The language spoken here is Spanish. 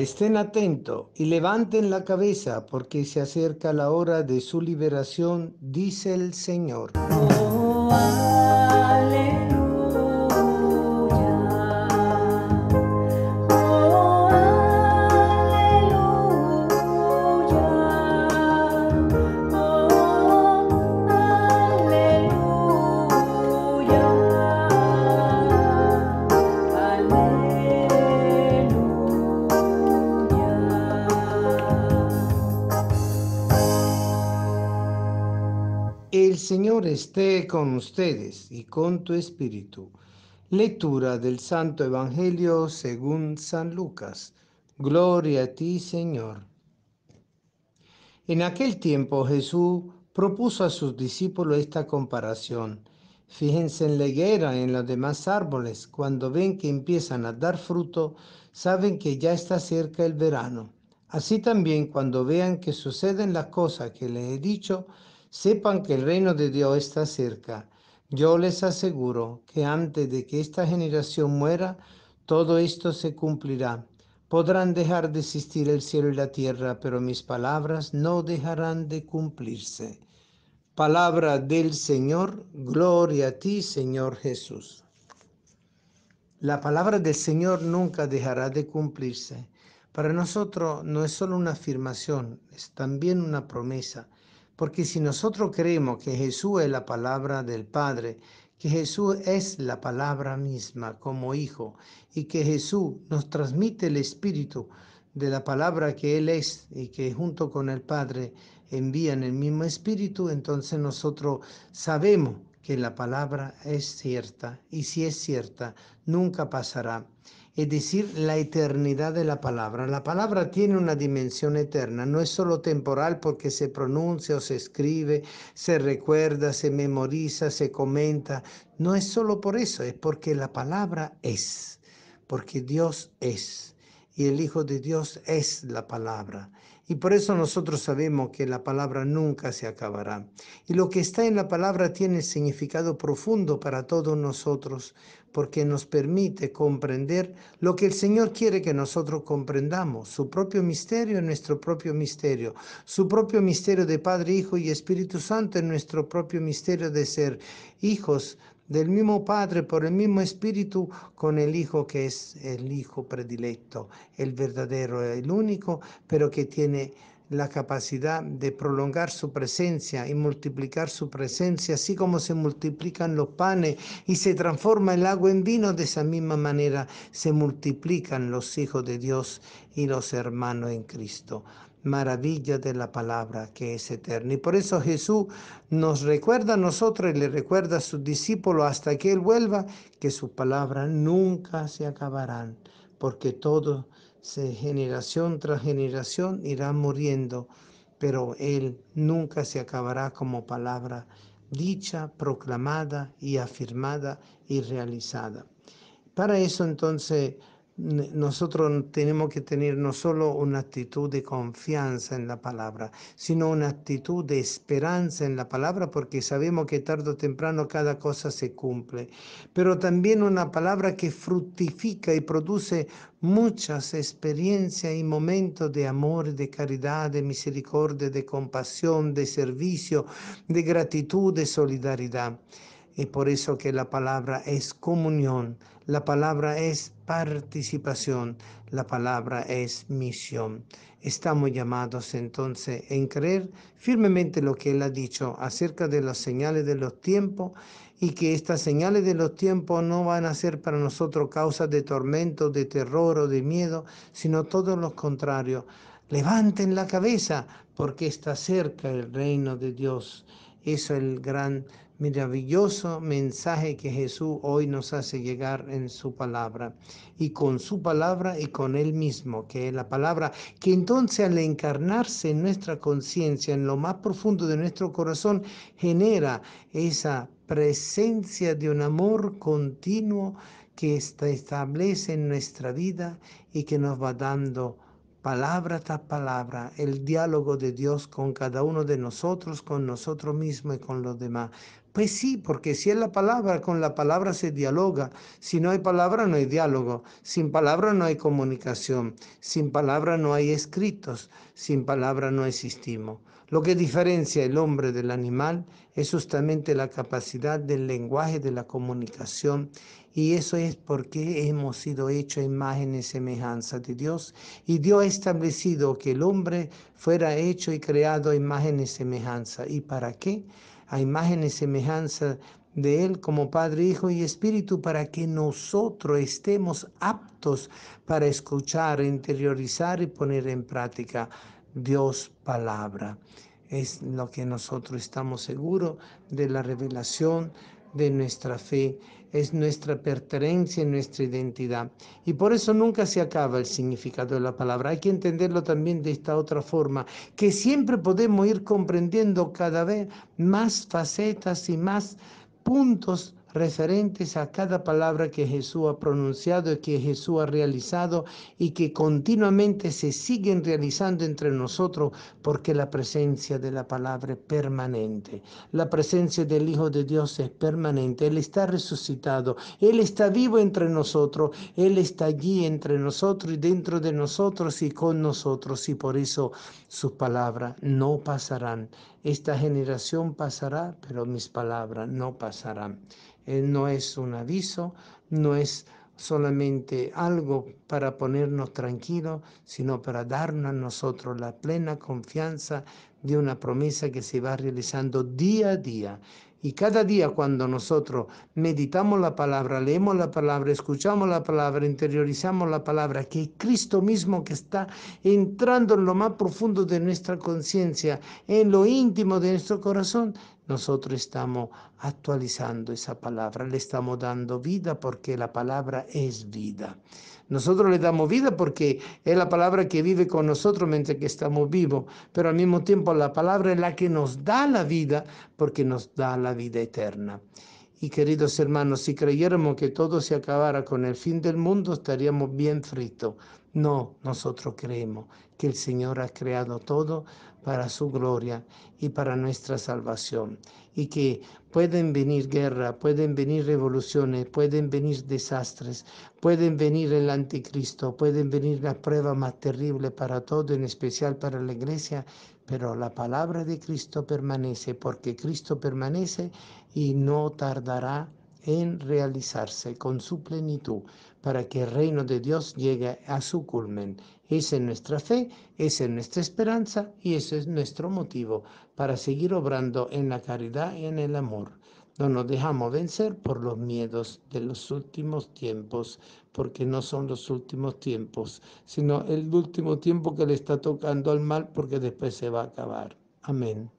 Estén atentos y levanten la cabeza porque se acerca la hora de su liberación, dice el Señor. Oh, Señor esté con ustedes y con tu espíritu. Lectura del Santo Evangelio según San Lucas. Gloria a ti, Señor. En aquel tiempo Jesús propuso a sus discípulos esta comparación. Fíjense en la higuera en los demás árboles. Cuando ven que empiezan a dar fruto, saben que ya está cerca el verano. Así también cuando vean que suceden las cosas que les he dicho, Sepan que el reino de Dios está cerca. Yo les aseguro que antes de que esta generación muera, todo esto se cumplirá. Podrán dejar de existir el cielo y la tierra, pero mis palabras no dejarán de cumplirse. Palabra del Señor, gloria a ti, Señor Jesús. La palabra del Señor nunca dejará de cumplirse. Para nosotros no es solo una afirmación, es también una promesa. Porque si nosotros creemos que Jesús es la palabra del Padre, que Jesús es la palabra misma como Hijo y que Jesús nos transmite el Espíritu de la palabra que Él es y que junto con el Padre envían el mismo Espíritu, entonces nosotros sabemos que la palabra es cierta y si es cierta, nunca pasará es decir, la eternidad de la palabra. La palabra tiene una dimensión eterna, no es solo temporal porque se pronuncia o se escribe, se recuerda, se memoriza, se comenta. No es solo por eso, es porque la palabra es, porque Dios es. Y el Hijo de Dios es la palabra. Y por eso nosotros sabemos que la palabra nunca se acabará. Y lo que está en la palabra tiene significado profundo para todos nosotros, porque nos permite comprender lo que el Señor quiere que nosotros comprendamos, su propio misterio en nuestro propio misterio, su propio misterio de Padre, Hijo y Espíritu Santo en nuestro propio misterio de ser hijos del mismo Padre por el mismo Espíritu con el Hijo que es el Hijo predilecto, el verdadero, el único, pero que tiene la capacidad de prolongar su presencia y multiplicar su presencia, así como se multiplican los panes y se transforma el agua en vino, de esa misma manera se multiplican los hijos de Dios y los hermanos en Cristo maravilla de la palabra que es eterna. Y por eso Jesús nos recuerda a nosotros y le recuerda a sus discípulos hasta que Él vuelva que su palabra nunca se acabarán, porque todo, se, generación tras generación, irá muriendo, pero Él nunca se acabará como palabra dicha, proclamada y afirmada y realizada. Para eso entonces nosotros tenemos que tener no solo una actitud de confianza en la palabra, sino una actitud de esperanza en la palabra, porque sabemos que tarde o temprano cada cosa se cumple, pero también una palabra que fructifica y produce muchas experiencias y momentos de amor, de caridad, de misericordia, de compasión, de servicio, de gratitud, de solidaridad. Y por eso que la palabra es comunión, la palabra es participación, la palabra es misión. Estamos llamados entonces en creer firmemente lo que Él ha dicho acerca de las señales de los tiempos y que estas señales de los tiempos no van a ser para nosotros causas de tormento, de terror o de miedo, sino todo lo contrario. Levanten la cabeza porque está cerca el reino de Dios. Eso es el gran maravilloso mensaje que Jesús hoy nos hace llegar en su palabra y con su palabra y con él mismo, que es la palabra, que entonces al encarnarse en nuestra conciencia, en lo más profundo de nuestro corazón, genera esa presencia de un amor continuo que establece en nuestra vida y que nos va dando palabra tras palabra, el diálogo de Dios con cada uno de nosotros, con nosotros mismos y con los demás. Pues sí, porque si es la palabra, con la palabra se dialoga. Si no hay palabra, no hay diálogo. Sin palabra no hay comunicación. Sin palabra no hay escritos. Sin palabra no existimos. Lo que diferencia el hombre del animal es justamente la capacidad del lenguaje, de la comunicación, y eso es porque hemos sido hechos imágenes y semejanza de Dios, y Dios ha establecido que el hombre fuera hecho y creado imágenes y semejanza. ¿Y para qué? A imágenes y semejanza de Él como Padre, Hijo y Espíritu para que nosotros estemos aptos para escuchar, interiorizar y poner en práctica Dios palabra. Es lo que nosotros estamos seguros de la revelación de nuestra fe, es nuestra pertenencia, nuestra identidad. Y por eso nunca se acaba el significado de la palabra. Hay que entenderlo también de esta otra forma, que siempre podemos ir comprendiendo cada vez más facetas y más puntos referentes a cada palabra que Jesús ha pronunciado y que Jesús ha realizado y que continuamente se siguen realizando entre nosotros porque la presencia de la palabra es permanente. La presencia del Hijo de Dios es permanente. Él está resucitado. Él está vivo entre nosotros. Él está allí entre nosotros y dentro de nosotros y con nosotros y por eso sus palabras no pasarán esta generación pasará, pero mis palabras no pasarán. Eh, no es un aviso, no es solamente algo para ponernos tranquilos, sino para darnos a nosotros la plena confianza de una promesa que se va realizando día a día y cada día cuando nosotros meditamos la palabra, leemos la palabra, escuchamos la palabra, interiorizamos la palabra, que Cristo mismo que está entrando en lo más profundo de nuestra conciencia, en lo íntimo de nuestro corazón, nosotros estamos actualizando esa palabra, le estamos dando vida porque la palabra es vida. Nosotros le damos vida porque es la palabra que vive con nosotros mientras que estamos vivos, pero al mismo tiempo la palabra es la que nos da la vida porque nos da la vida eterna. Y queridos hermanos, si creyéramos que todo se acabara con el fin del mundo, estaríamos bien fritos. No, nosotros creemos que el Señor ha creado todo para su gloria y para nuestra salvación. Y que pueden venir guerra, pueden venir revoluciones, pueden venir desastres, pueden venir el anticristo, pueden venir la prueba más terrible para todo, en especial para la iglesia, pero la palabra de Cristo permanece, porque Cristo permanece y no tardará en realizarse con su plenitud para que el reino de Dios llegue a su culmen. Esa es nuestra fe, es es nuestra esperanza y ese es nuestro motivo para seguir obrando en la caridad y en el amor. No nos dejamos vencer por los miedos de los últimos tiempos, porque no son los últimos tiempos, sino el último tiempo que le está tocando al mal, porque después se va a acabar. Amén.